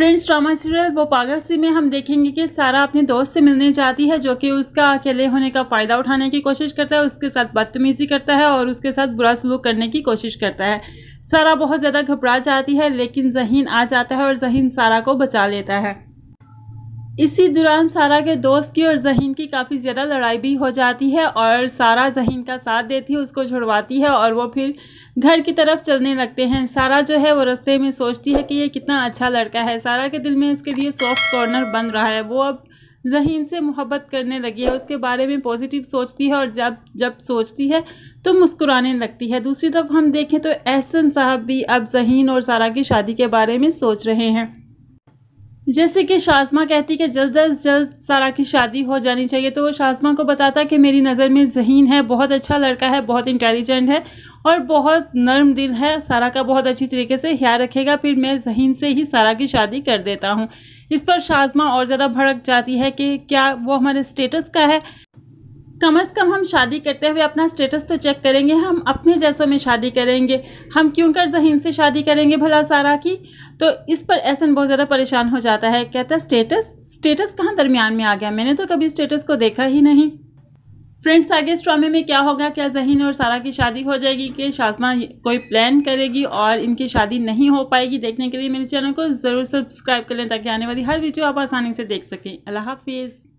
friends drama serial वो पागल सी में हम देखेंगे कि सारा अपने दोस्त से मिलने जाती है जो कि उसका अकेले होने का फ़ायदा उठाने की कोशिश करता है उसके साथ बदतमीज़ी करता है और उसके साथ बुरा सलूक करने की कोशिश करता है सारा बहुत ज़्यादा घबरा जाती है लेकिन जहीन आ जाता है और जहीन सारा को बचा लेता है इसी दौरान सारा के दोस्त की और जहीन की काफ़ी ज़्यादा लड़ाई भी हो जाती है और सारा जहीन का साथ देती है उसको छुड़वाती है और वो फिर घर की तरफ चलने लगते हैं सारा जो है वो रस्ते में सोचती है कि ये कितना अच्छा लड़का है सारा के दिल में इसके लिए सॉफ्ट कॉर्नर बन रहा है वो अब जहीन से मोहब्बत करने लगी है उसके बारे में पॉजिटिव सोचती है और जब जब सोचती है तो मुस्कुराने लगती है दूसरी तरफ हम देखें तो एहसन साहब भी अब जहीन और सारा की शादी के बारे में सोच रहे हैं जैसे कि शाजमा कहती कि जल्द अज जल्द सारा की शादी हो जानी चाहिए तो वो शाजमा को बताता कि मेरी नज़र में जहीन है बहुत अच्छा लड़का है बहुत इंटेलिजेंट है और बहुत नर्म दिल है सारा का बहुत अच्छी तरीके से ख्याल रखेगा फिर मैं जहीन से ही सारा की शादी कर देता हूँ इस पर शाजमा और ज़्यादा भड़क जाती है कि क्या वो हमारे स्टेटस का है कम अज़ कम हम शादी करते हुए अपना स्टेटस तो चेक करेंगे हम अपने जैसों में शादी करेंगे हम क्यों कर जहीन से शादी करेंगे भला सारा की तो इस पर ऐसा बहुत ज़्यादा परेशान हो जाता है कहता है स्टेटस स्टेटस कहाँ दरमियान में आ गया मैंने तो कभी स्टेटस को देखा ही नहीं फ्रेंड्स आगे इस ड्रामे में क्या होगा क्या जहीन और सारा की शादी हो जाएगी कि शाजमा कोई प्लान करेगी और इनकी शादी नहीं हो पाएगी देखने के लिए मेरे चैनल को ज़रूर सब्सक्राइब कर लें ताकि आने वाली हर वीडियो आप आसानी से देख सकें अल्लाह हाफिज़